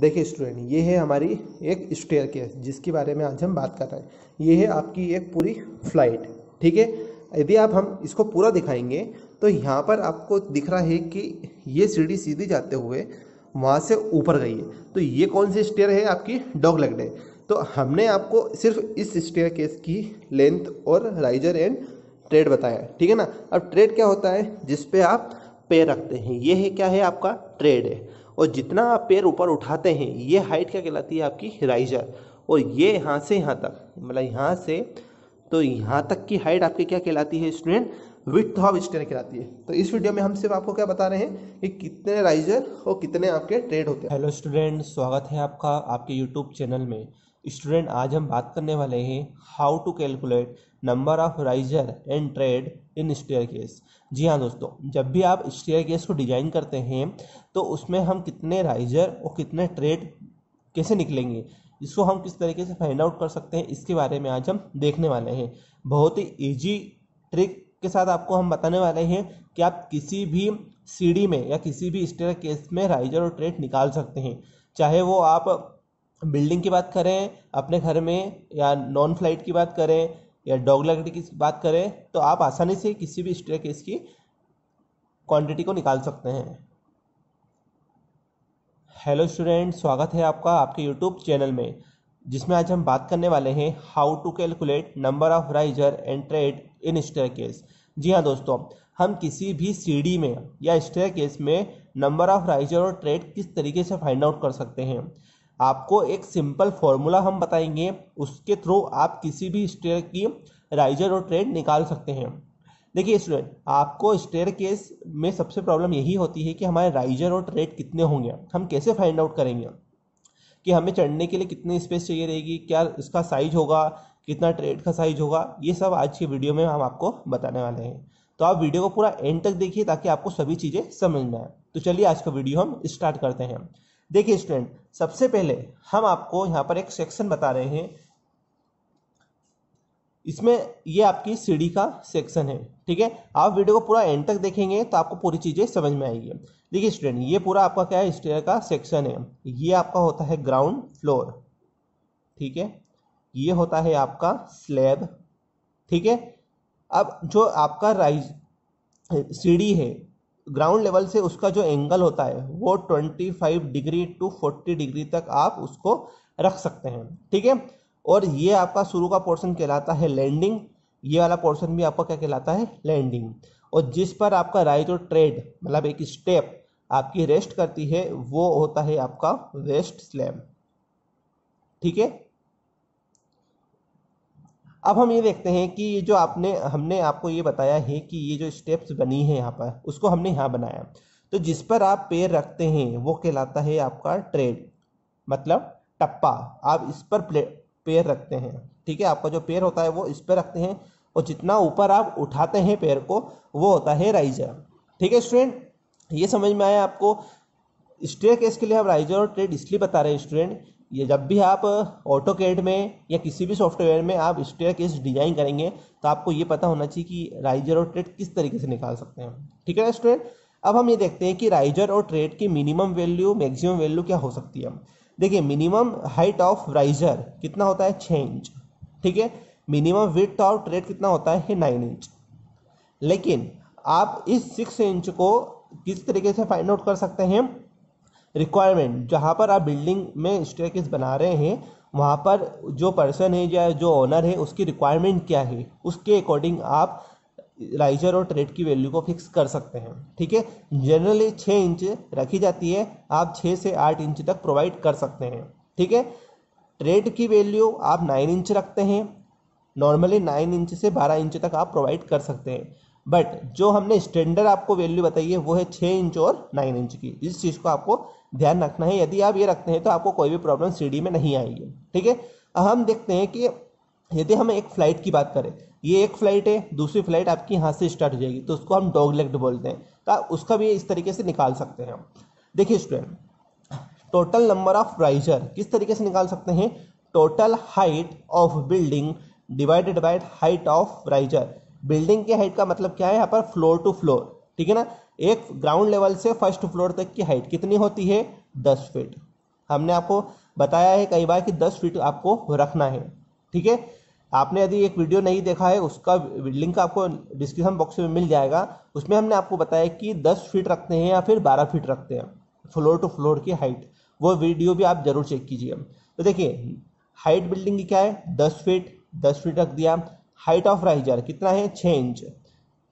देखिए स्टूडेंट ये है हमारी एक स्टेयर केस जिसके बारे में आज हम बात कर रहे हैं ये है आपकी एक पूरी फ्लाइट ठीक है यदि आप हम इसको पूरा दिखाएंगे तो यहाँ पर आपको दिख रहा है कि ये सीढ़ी सीधी जाते हुए वहाँ से ऊपर गई है तो ये कौन सी स्टेयर है आपकी डॉग लेग डे तो हमने आपको सिर्फ इस स्टेयर केस की लेंथ और राइजर एंड ट्रेड बताया ठीक है ना अब ट्रेड क्या होता है जिसपे आप पैर रखते हैं ये है क्या है आपका ट्रेड है और जितना आप पैर ऊपर उठाते हैं ये हाइट क्या कहलाती है आपकी राइजर और ये यहाँ से यहाँ तक मतलब यहाँ से तो यहाँ तक की हाइट आपकी क्या कहलाती है स्टूडेंट विथ ऑफ स्टेयर कहलाती है तो इस वीडियो में हम सिर्फ आपको क्या बता रहे हैं कि कितने राइजर और कितने आपके ट्रेड होते हैं हेलो स्टूडेंट स्वागत है आपका आपके यूट्यूब चैनल में स्टूडेंट आज हम बात करने वाले हैं how to calculate number of riser and tread in staircase जी हाँ दोस्तों जब भी आप स्टेयर केस को डिजाइन करते हैं तो उसमें हम कितने राइजर और कितने ट्रेड कैसे निकलेंगे इसको हम किस तरीके से फाइंड आउट कर सकते हैं इसके बारे में आज हम देखने वाले हैं बहुत ही ईजी ट्रिक के साथ आपको हम बताने वाले हैं कि आप किसी भी सीढ़ी में या किसी भी स्टेयर केस में राइजर और ट्रेड निकाल सकते हैं चाहे वो आप बिल्डिंग की बात करें अपने घर में या नॉन फ्लाइट की बात करें या डॉग लकड़ी की बात करें तो आप आसानी से किसी भी स्ट्रे केस की क्वांटिटी को निकाल सकते हैं हेलो स्टूडेंट स्वागत है आपका आपके यूट्यूब चैनल में जिसमें आज हम बात करने वाले हैं how to calculate number of riser and tread in staircase जी हाँ दोस्तों हम किसी भी सीडी में या स्ट्रे केस में नंबर ऑफ राइजर और ट्रेड किस तरीके से फाइंड आउट कर सकते हैं आपको एक सिंपल फॉर्मूला हम बताएंगे उसके थ्रू आप किसी भी स्टेयर की राइजर और ट्रेंड निकाल सकते हैं देखिए स्टूडेंट आपको स्टेयर केस में सबसे प्रॉब्लम यही होती है कि हमारे राइजर और ट्रेड कितने होंगे हम कैसे फाइंड आउट करेंगे कि हमें चढ़ने के लिए कितनी स्पेस चाहिए रहेगी क्या इसका साइज होगा कितना ट्रेड का साइज होगा ये सब आज की वीडियो में हम आपको बताने वाले हैं तो आप वीडियो को पूरा एंड तक देखिए ताकि आपको सभी चीज़ें समझ में आए तो चलिए आज का वीडियो हम स्टार्ट करते हैं देखिए स्टूडेंट सबसे पहले हम आपको यहाँ पर एक सेक्शन बता रहे हैं इसमें ये आपकी सीढ़ी का सेक्शन है ठीक है आप वीडियो को पूरा एंड तक देखेंगे तो आपको पूरी चीज़ें समझ में आएगी देखिए स्टूडेंट ये पूरा आपका क्या है स्टेयर का सेक्शन है ये आपका होता है ग्राउंड फ्लोर ठीक है ये होता है आपका स्लैब ठीक है अब जो आपका राइज सीढ़ी है ग्राउंड लेवल से उसका जो एंगल होता है वो 25 डिग्री टू 40 डिग्री तक आप उसको रख सकते हैं ठीक है और ये आपका शुरू का पोर्शन कहलाता है लैंडिंग ये वाला पोर्शन भी आपका क्या कहलाता है लैंडिंग और जिस पर आपका राइट और ट्रेड मतलब एक स्टेप आपकी रेस्ट करती है वो होता है आपका वेस्ट स्लैब ठीक है अब हम ये देखते हैं कि ये जो आपने हमने आपको ये बताया है कि ये जो स्टेप्स बनी है यहाँ पर उसको हमने यहाँ बनाया तो जिस पर आप पैर रखते हैं वो कहलाता है आपका ट्रेड मतलब टप्पा आप इस पर पैर रखते हैं ठीक है आपका जो पैर होता है वो इस पर रखते हैं और जितना ऊपर आप उठाते हैं पैर को वो होता है राइजर ठीक है स्टूडेंट ये समझ में आया आपको स्टेयर केस के लिए हम राइजर और ट्रेड इसलिए बता रहे हैं स्टूडेंट ये जब भी आप ऑटो कैड में या किसी भी सॉफ्टवेयर में आप स्टेयर केस डिजाइन करेंगे तो आपको ये पता होना चाहिए कि राइजर और ट्रेड किस तरीके से निकाल सकते हैं ठीक है स्टूडेंट अब हम ये देखते हैं कि राइजर और ट्रेड की मिनिमम वैल्यू मैक्सिमम वैल्यू क्या हो सकती है देखिए मिनिमम हाइट ऑफ राइजर कितना होता है छः इंच ठीक है मिनिमम विथ ऑफ ट्रेड कितना होता है नाइन इंच लेकिन आप इस सिक्स इंच को किस तरीके से फाइंड आउट कर सकते हैं रिक्वायरमेंट जहाँ पर आप बिल्डिंग में स्टेकिस बना रहे हैं वहाँ पर जो पर्सन है या जो ओनर है उसकी रिक्वायरमेंट क्या है उसके अकॉर्डिंग आप राइजर और ट्रेड की वैल्यू को फिक्स कर सकते हैं ठीक है जनरली छः इंच रखी जाती है आप छः से आठ इंच तक प्रोवाइड कर सकते हैं ठीक है ट्रेड की वैल्यू आप नाइन इंच रखते हैं नॉर्मली नाइन इंच से बारह इंच तक आप प्रोवाइड कर सकते हैं बट जो हमने स्टैंडर्ड आपको वैल्यू बताई है वो है छः इंच और नाइन इंच की इस चीज़ को आपको ध्यान रखना है यदि आप ये रखते हैं तो आपको कोई भी प्रॉब्लम सी में नहीं आएगी ठीक है हम देखते हैं कि यदि हम एक फ़्लाइट की बात करें ये एक फ़्लाइट है दूसरी फ़्लाइट आपकी यहाँ से स्टार्ट हो जाएगी तो उसको हम डॉग लेग्ड बोलते हैं तो उसका भी इस तरीके से निकाल सकते हैं हम देखिए student total number of riser किस तरीके से निकाल सकते हैं total height of building divided by height of riser building की हाइट का मतलब क्या है यहाँ पर फ्लोर टू फ्लोर ठीक है ना एक ग्राउंड लेवल से फर्स्ट फ्लोर तक की हाइट कितनी होती है दस फीट हमने आपको बताया है कई बार कि दस फीट आपको रखना है ठीक है आपने यदि एक वीडियो नहीं देखा है उसका लिंक आपको डिस्क्रिप्शन बॉक्स में मिल जाएगा उसमें हमने आपको बताया कि दस फीट रखते हैं या फिर बारह फीट रखते हैं फ्लोर टू फ्लोर की हाइट वो वीडियो भी आप जरूर चेक कीजिए तो देखिए हाइट बिल्डिंग की क्या है दस फीट दस फीट रख दिया हाइट ऑफ राइजर कितना है छः इंच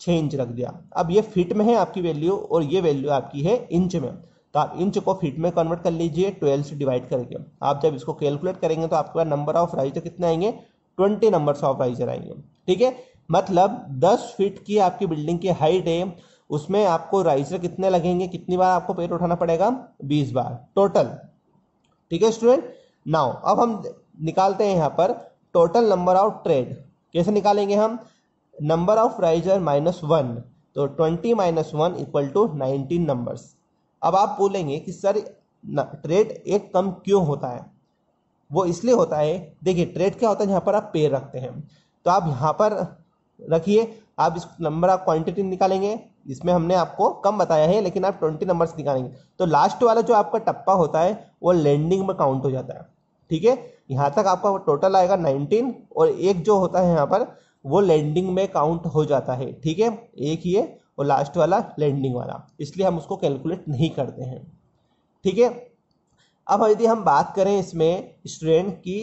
छः इंच रख दिया अब ये फीट में है आपकी वैल्यू और ये वैल्यू आपकी है इंच में तो आप इंच को फीट में कन्वर्ट कर लीजिए ट्वेल्व से डिवाइड करके आप जब इसको कैलकुलेट करेंगे तो आपके पास नंबर ऑफ राइजर कितने आएंगे ट्वेंटी नंबर ऑफ राइजर आएंगे ठीक है मतलब दस फीट की आपकी बिल्डिंग की हाइट है उसमें आपको राइजर कितने लगेंगे कितनी बार आपको पेड़ उठाना पड़ेगा बीस बार टोटल ठीक है स्टूडेंट नाउ अब हम निकालते हैं यहाँ पर टोटल नंबर ऑफ ट्रेड कैसे निकालेंगे हम number of riser minus one तो twenty minus one equal to nineteen numbers अब आप बोलेंगे कि सर ट्रेड एक कम क्यों होता है वो इसलिए होता है देखिए ट्रेड क्या होता है यहाँ पर आप पेड़ रखते हैं तो आप यहाँ पर रखिए आप इस नंबर ऑफ क्वांटिटी निकालेंगे इसमें हमने आपको कम बताया है लेकिन आप ट्वेंटी नंबर्स निकालेंगे तो लास्ट वाला जो आपका टप्पा होता है वो लैंडिंग में काउंट हो जाता है ठीक है यहाँ तक आपका टोटल आएगा नाइनटीन और एक जो होता है यहाँ पर वो लैंडिंग में काउंट हो जाता है ठीक है एक ही है और लास्ट वाला लैंडिंग वाला इसलिए हम उसको कैलकुलेट नहीं करते हैं ठीक है अब यदि हम बात करें इसमें स्टूडेंट की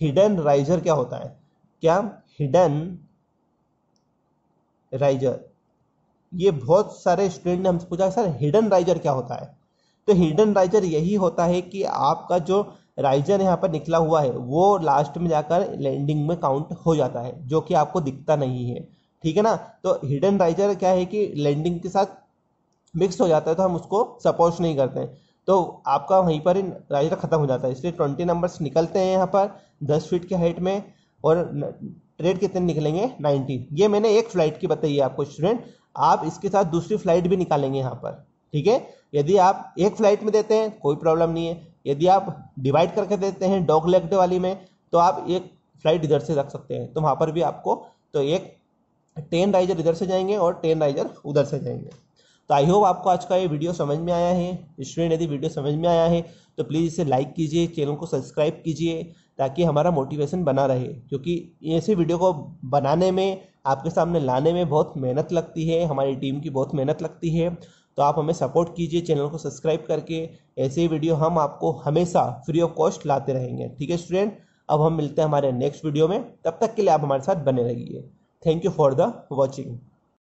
हिडन राइजर क्या होता है क्या हिडन राइजर ये बहुत सारे स्टूडेंट ने हमसे पूछा सर हिडन राइजर क्या होता है तो हिडन राइजर यही होता है कि आपका जो राइजर यहाँ पर निकला हुआ है वो लास्ट में जाकर लैंडिंग में काउंट हो जाता है जो कि आपको दिखता नहीं है ठीक है ना तो हिडन राइजर क्या है कि लैंडिंग के साथ मिक्स हो जाता है तो हम उसको सपोर्ट नहीं करते हैं तो आपका वहीं पर ही राइजर ख़त्म हो जाता है इसलिए ट्वेंटी नंबर्स निकलते हैं यहाँ पर दस फीट के हाइट में और ट्रेड कितने निकलेंगे नाइनटीन ये मैंने एक फ्लाइट की बताई है आपको स्टूडेंट आप इसके साथ दूसरी फ्लाइट भी निकालेंगे यहाँ पर ठीक है यदि आप एक फ्लाइट में देते हैं कोई प्रॉब्लम नहीं है यदि आप डिवाइड करके देते हैं डॉग लेग्ड वाली में तो आप एक फ्लाइट इधर से रख सकते हैं तो वहाँ पर भी आपको तो एक टेन राइजर इधर से जाएंगे और टेन राइजर उधर से जाएंगे तो आई होप आपको आज का ये वीडियो समझ में आया है स्टूडेंट यदि वीडियो समझ में आया है तो प्लीज़ इसे लाइक कीजिए चैनल को सब्सक्राइब कीजिए ताकि हमारा मोटिवेशन बना रहे क्योंकि ऐसे वीडियो को बनाने में आपके सामने लाने में बहुत मेहनत लगती है हमारी टीम की बहुत मेहनत लगती है तो आप हमें सपोर्ट कीजिए चैनल को सब्सक्राइब करके ऐसे ही वीडियो हम आपको हमेशा फ्री ऑफ कॉस्ट लाते रहेंगे ठीक है स्टूडेंट अब हम मिलते हैं हमारे नेक्स्ट वीडियो में तब तक के लिए आप हमारे साथ बने रहिए thank you for the watching